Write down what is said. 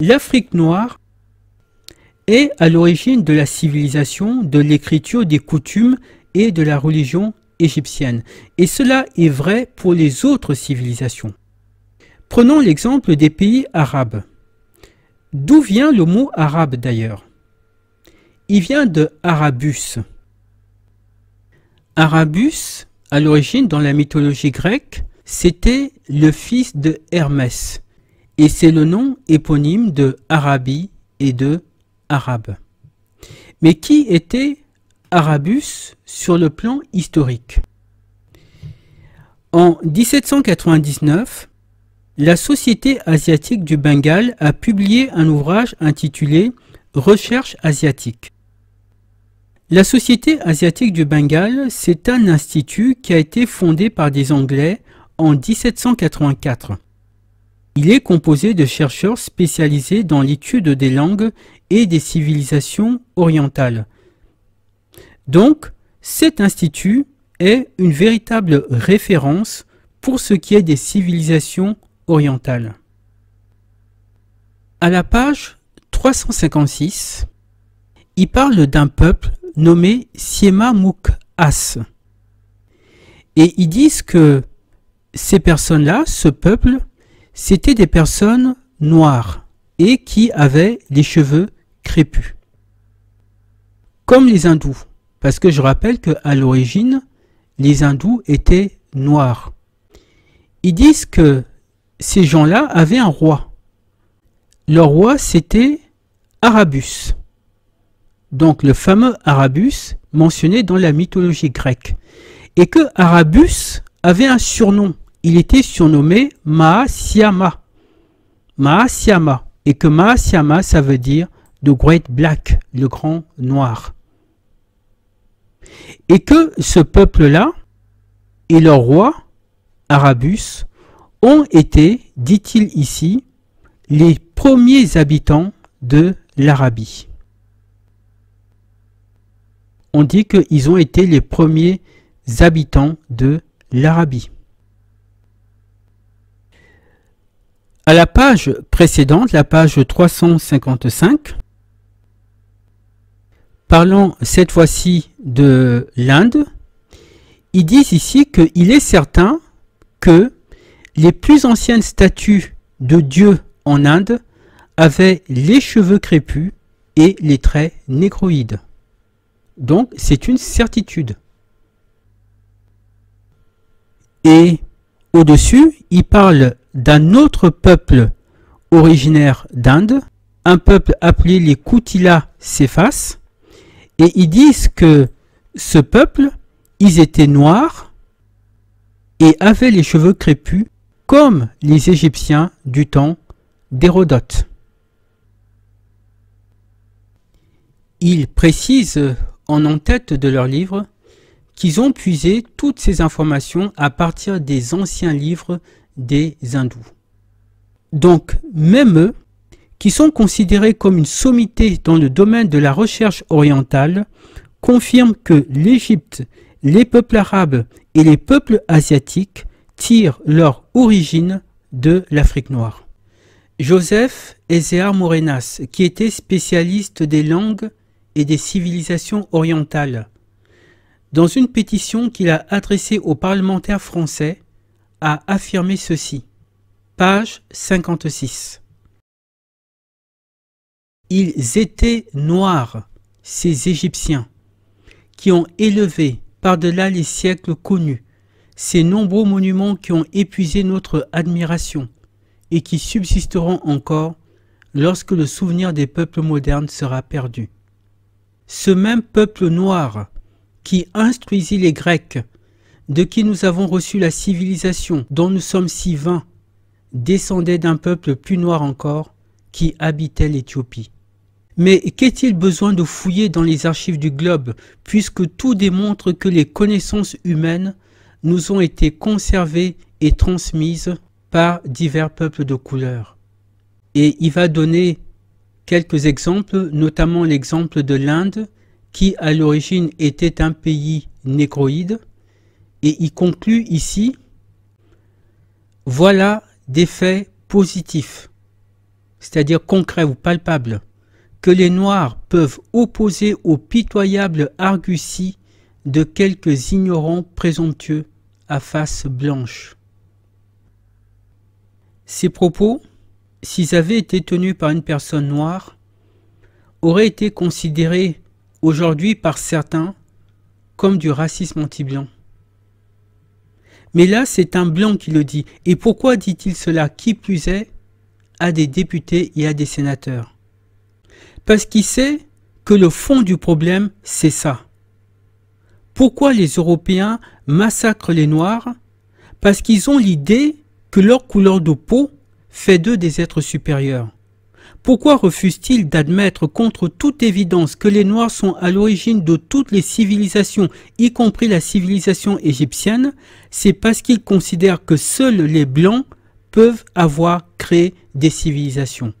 L'Afrique noire est à l'origine de la civilisation, de l'écriture, des coutumes et de la religion égyptienne. Et cela est vrai pour les autres civilisations. Prenons l'exemple des pays arabes. D'où vient le mot arabe d'ailleurs Il vient de Arabus. Arabus, à l'origine dans la mythologie grecque, c'était le fils de Hermès et c'est le nom éponyme de Arabie et de Arabe. Mais qui était Arabus sur le plan historique En 1799, la Société asiatique du Bengale a publié un ouvrage intitulé Recherche asiatique. La Société asiatique du Bengale, c'est un institut qui a été fondé par des Anglais en 1784. Il est composé de chercheurs spécialisés dans l'étude des langues et des civilisations orientales. Donc, cet institut est une véritable référence pour ce qui est des civilisations orientales. À la page 356, il parle d'un peuple nommé Siema As. Et ils disent que ces personnes-là, ce peuple, C'étaient des personnes noires et qui avaient les cheveux crépus. Comme les hindous, parce que je rappelle qu'à l'origine, les hindous étaient noirs. Ils disent que ces gens-là avaient un roi. Leur roi, c'était Arabus. Donc le fameux Arabus mentionné dans la mythologie grecque. Et que Arabus avait un surnom il était surnommé Mahasiama. Mahasiama. Et que Mahasiama, ça veut dire The Great Black, le grand noir. Et que ce peuple-là et leur roi, Arabus, ont été, dit-il ici, les premiers habitants de l'Arabie. On dit qu'ils ont été les premiers habitants de l'Arabie. À la page précédente, la page 355, parlons cette fois-ci de l'Inde. Ils disent ici qu'il est certain que les plus anciennes statues de Dieu en Inde avaient les cheveux crépus et les traits nécroïdes. Donc c'est une certitude. Et au-dessus, il parle d'un autre peuple originaire d'Inde, un peuple appelé les Kutila Cephas, et ils disent que ce peuple, ils étaient noirs et avaient les cheveux crépus comme les Égyptiens du temps d'Hérodote. Ils précisent en en-tête de leur livre qu'ils ont puisé toutes ces informations à partir des anciens livres des hindous. Donc, même eux, qui sont considérés comme une sommité dans le domaine de la recherche orientale, confirment que l'Égypte, les peuples arabes et les peuples asiatiques tirent leur origine de l'Afrique noire. Joseph Ezéar Morenas, qui était spécialiste des langues et des civilisations orientales, dans une pétition qu'il a adressée aux parlementaires français, a affirmé ceci. Page 56. Ils étaient noirs, ces Égyptiens, qui ont élevé par-delà les siècles connus ces nombreux monuments qui ont épuisé notre admiration et qui subsisteront encore lorsque le souvenir des peuples modernes sera perdu. Ce même peuple noir qui instruisit les Grecs de qui nous avons reçu la civilisation dont nous sommes si vains, descendait d'un peuple plus noir encore qui habitait l'Éthiopie. Mais qu'est-il besoin de fouiller dans les archives du globe, puisque tout démontre que les connaissances humaines nous ont été conservées et transmises par divers peuples de couleur. Et il va donner quelques exemples, notamment l'exemple de l'Inde, qui à l'origine était un pays nécroïde, et il conclut ici, voilà des faits positifs, c'est-à-dire concrets ou palpables, que les Noirs peuvent opposer aux pitoyables arguties de quelques ignorants présomptueux à face blanche. Ces propos, s'ils avaient été tenus par une personne noire, auraient été considérés aujourd'hui par certains comme du racisme anti-blanc. Mais là, c'est un blanc qui le dit. Et pourquoi dit-il cela Qui plus est, à des députés et à des sénateurs. Parce qu'il sait que le fond du problème, c'est ça. Pourquoi les Européens massacrent les Noirs Parce qu'ils ont l'idée que leur couleur de peau fait d'eux des êtres supérieurs. Pourquoi refuse-t-il d'admettre contre toute évidence que les Noirs sont à l'origine de toutes les civilisations, y compris la civilisation égyptienne C'est parce qu'il considère que seuls les Blancs peuvent avoir créé des civilisations.